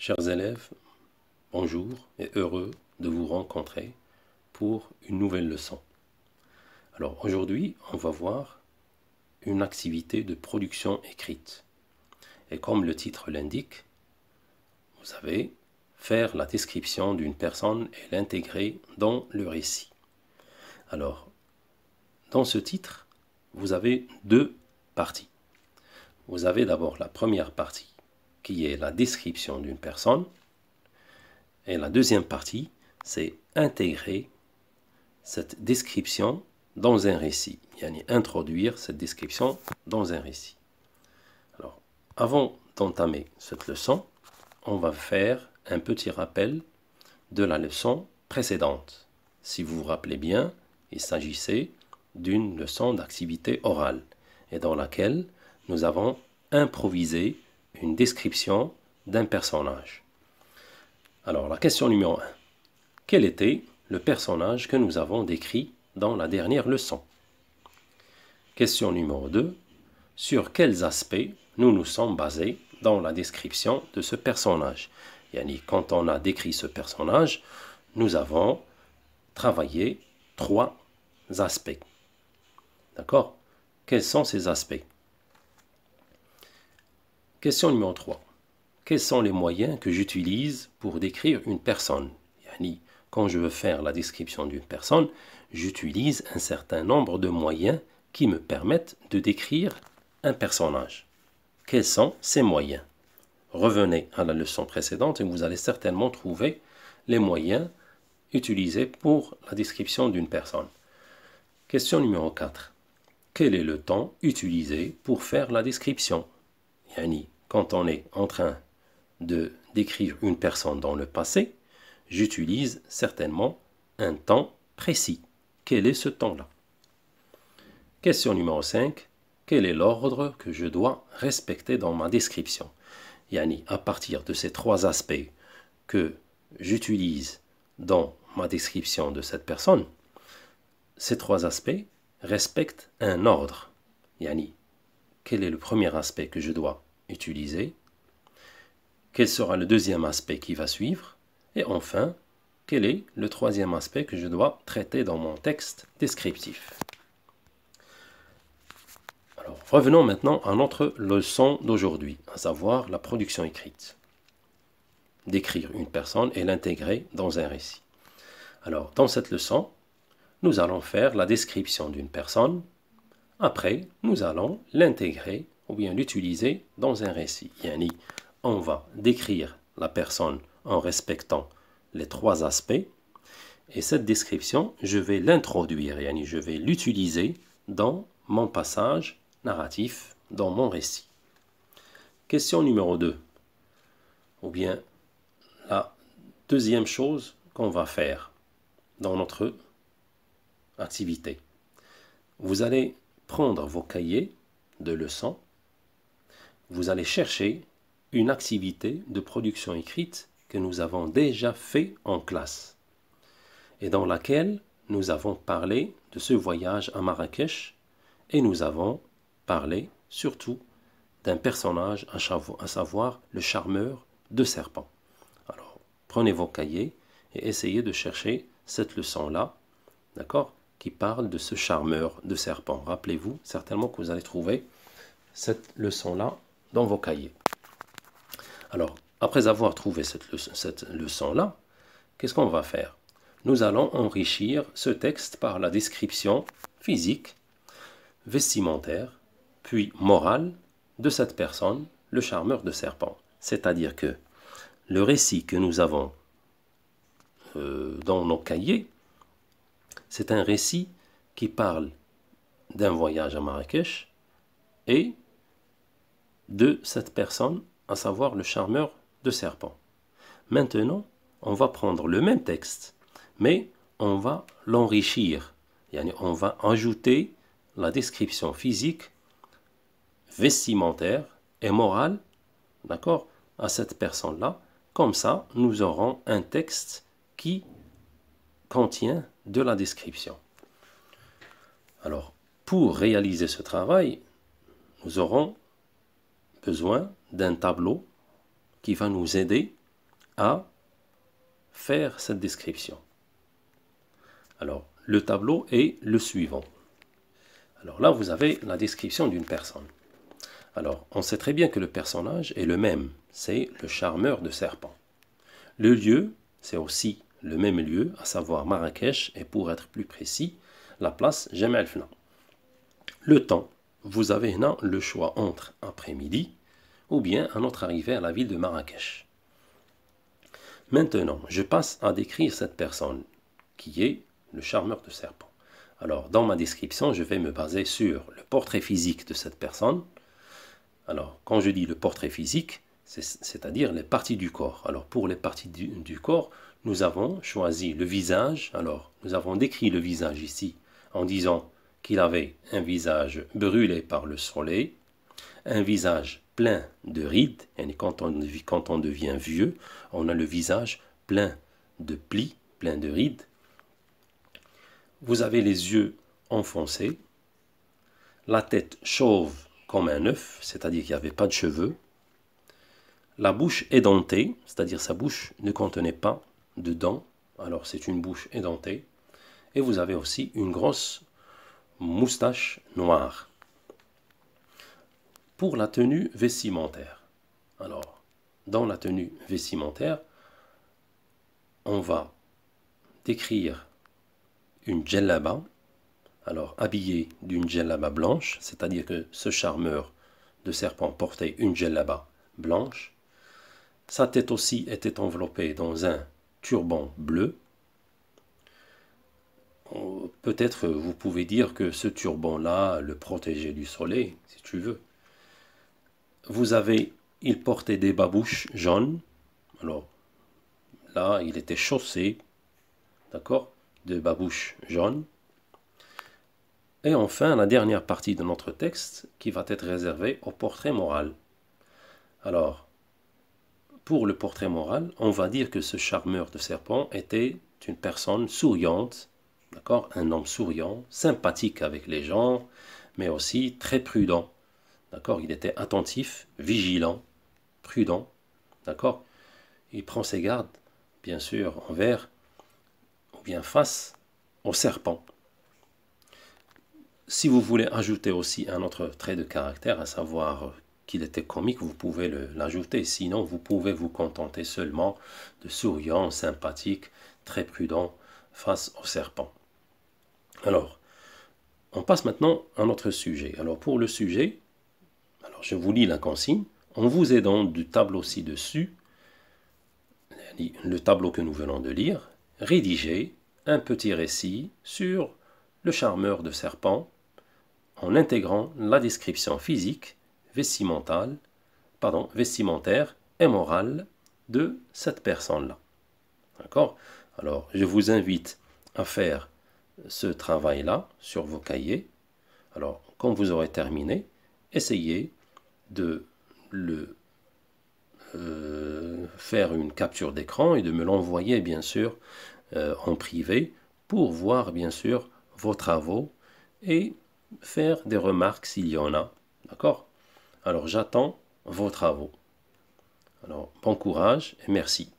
Chers élèves, bonjour et heureux de vous rencontrer pour une nouvelle leçon. Alors aujourd'hui, on va voir une activité de production écrite. Et comme le titre l'indique, vous avez faire la description d'une personne et l'intégrer dans le récit. Alors, dans ce titre, vous avez deux parties. Vous avez d'abord la première partie qui est la description d'une personne. Et la deuxième partie, c'est intégrer cette description dans un récit, yani introduire cette description dans un récit. Alors, avant d'entamer cette leçon, on va faire un petit rappel de la leçon précédente. Si vous vous rappelez bien, il s'agissait d'une leçon d'activité orale et dans laquelle nous avons improvisé une description d'un personnage. Alors, la question numéro 1. Quel était le personnage que nous avons décrit dans la dernière leçon Question numéro 2. Sur quels aspects nous nous sommes basés dans la description de ce personnage Yannick, quand on a décrit ce personnage, nous avons travaillé trois aspects. D'accord Quels sont ces aspects Question numéro 3. Quels sont les moyens que j'utilise pour décrire une personne yani, Quand je veux faire la description d'une personne, j'utilise un certain nombre de moyens qui me permettent de décrire un personnage. Quels sont ces moyens Revenez à la leçon précédente et vous allez certainement trouver les moyens utilisés pour la description d'une personne. Question numéro 4. Quel est le temps utilisé pour faire la description Yanni, quand on est en train de décrire une personne dans le passé, j'utilise certainement un temps précis. Quel est ce temps-là Question numéro 5. Quel est l'ordre que je dois respecter dans ma description Yanni, à partir de ces trois aspects que j'utilise dans ma description de cette personne, ces trois aspects respectent un ordre. Yani, quel est le premier aspect que je dois utiliser Quel sera le deuxième aspect qui va suivre Et enfin, quel est le troisième aspect que je dois traiter dans mon texte descriptif Alors, revenons maintenant à notre leçon d'aujourd'hui, à savoir la production écrite. Décrire une personne et l'intégrer dans un récit. Alors, dans cette leçon, nous allons faire la description d'une personne. Après, nous allons l'intégrer ou bien l'utiliser dans un récit. Yani, on va décrire la personne en respectant les trois aspects. Et cette description, je vais l'introduire, yani je vais l'utiliser dans mon passage narratif, dans mon récit. Question numéro 2. Ou bien la deuxième chose qu'on va faire dans notre activité. Vous allez prendre vos cahiers de leçons vous allez chercher une activité de production écrite que nous avons déjà fait en classe et dans laquelle nous avons parlé de ce voyage à Marrakech et nous avons parlé surtout d'un personnage à savoir le charmeur de serpents. Alors, prenez vos cahiers et essayez de chercher cette leçon-là, d'accord, qui parle de ce charmeur de serpents. Rappelez-vous certainement que vous allez trouver cette leçon-là dans vos cahiers. Alors, après avoir trouvé cette, leçon, là qu'est-ce qu'on va faire Nous allons enrichir ce texte par la description physique, vestimentaire, puis morale de cette personne, le charmeur de serpents. C'est-à-dire que le récit que nous avons euh, dans nos cahiers, c'est un récit qui parle d'un voyage à Marrakech et de cette personne, à savoir le charmeur de serpent. Maintenant, on va prendre le même texte, mais on va l'enrichir. On va ajouter la description physique, vestimentaire et morale, d'accord, à cette personne-là. Comme ça, nous aurons un texte qui contient de la description. Alors, pour réaliser ce travail, nous aurons besoin d'un tableau qui va nous aider à faire cette description. Alors, le tableau est le suivant. Alors là, vous avez la description d'une personne. Alors, on sait très bien que le personnage est le même, c'est le charmeur de serpent. Le lieu, c'est aussi le même lieu, à savoir Marrakech, et pour être plus précis, la place j'aime Fna. Le temps, vous avez maintenant le choix entre après-midi ou bien un autre arrivée à la ville de Marrakech. Maintenant, je passe à décrire cette personne, qui est le charmeur de serpent. Alors, dans ma description, je vais me baser sur le portrait physique de cette personne. Alors, quand je dis le portrait physique, c'est-à-dire les parties du corps. Alors, pour les parties du, du, corps, nous avons choisi le visage. Alors, nous avons décrit le visage ici en disant qu'il avait un visage brûlé par le soleil, un visage plein de rides, et quand on, devient vieux, on a le visage plein de plis, plein de rides. Vous avez les yeux enfoncés, la tête chauve comme un œuf, c'est-à-dire qu'il n'y avait pas de cheveux, la bouche édentée, c'est-à-dire sa bouche ne contenait pas de dents, alors c'est une bouche édentée, et vous avez aussi une grosse moustache noire pour la tenue vestimentaire. Alors, dans la tenue vestimentaire, on va décrire une djellaba, alors habillée d'une djellaba blanche, c'est-à-dire que ce charmeur de serpent portait une djellaba blanche. Sa tête aussi était enveloppée dans un turban bleu. Euh, peut-être vous pouvez dire que ce turban-là le protégeait du soleil, si tu veux vous avez, il portait des babouches jaunes. Alors là, il était chaussé, d'accord, de babouches jaunes. Et enfin, la dernière partie de notre texte qui va être réservée au portrait moral. Alors, pour le portrait moral, on va dire que ce charmeur de serpent était une personne souriante, d'accord, un homme souriant, sympathique avec les gens, mais aussi très prudent. D'accord Il était attentif, vigilant, prudent. D'accord Il prend ses gardes, bien sûr, envers ou bien face au serpent. Si vous voulez ajouter aussi un autre trait de caractère, à savoir qu'il était comique, vous pouvez l'ajouter. Sinon, vous pouvez vous contenter seulement de souriant, sympathique, très prudent face au serpent. Alors, on passe maintenant à autre sujet. Alors, pour le sujet, je vous lis la consigne. En vous aidant du tableau ci-dessus, le tableau que nous venons de lire, rédigez un petit récit sur le charmeur de serpent en intégrant la description physique, vestimentale, pardon, vestimentaire et morale de cette personne-là. D'accord Alors, je vous invite à faire ce travail-là sur vos cahiers. Alors, quand vous aurez terminé, essayez de le euh, faire une capture d'écran et de me l'envoyer bien sûr euh, en privé pour voir bien sûr vos travaux et faire des remarques s'il y en a. D'accord Alors j'attends vos travaux. Alors bon courage et merci.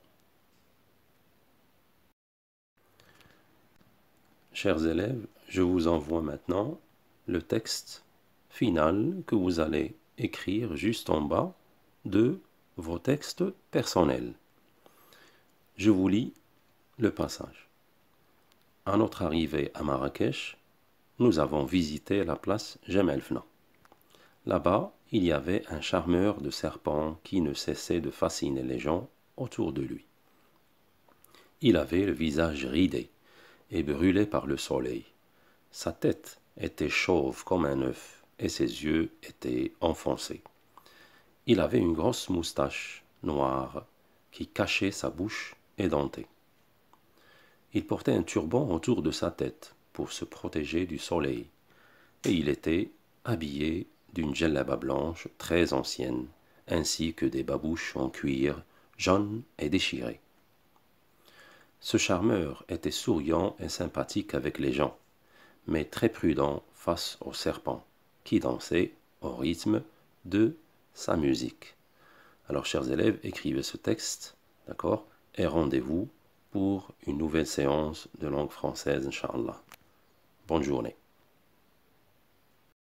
Chers élèves, je vous envoie maintenant le texte final que vous allez écrire juste en bas de vos textes personnels. Je vous lis le passage. À notre arrivée à Marrakech, nous avons visité la place Jemelfna. Là-bas, il y avait un charmeur de serpents qui ne cessait de fasciner les gens autour de lui. Il avait le visage ridé et brûlé par le soleil. Sa tête était chauve comme un œuf et ses yeux étaient enfoncés. Il avait une grosse moustache noire qui cachait sa bouche édentée. Il portait un turban autour de sa tête pour se protéger du soleil, et il était habillé d'une djellaba blanche très ancienne, ainsi que des babouches en cuir jaunes et déchirées. Ce charmeur était souriant et sympathique avec les gens, mais très prudent face aux serpents qui au rythme de sa musique. Alors, chers élèves, écrivez ce texte, d'accord Et rendez-vous pour une nouvelle séance de langue française, Inch'Allah. Bonne journée.